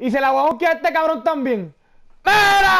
Y se la voy a buscar a este cabrón también. ¡Mira!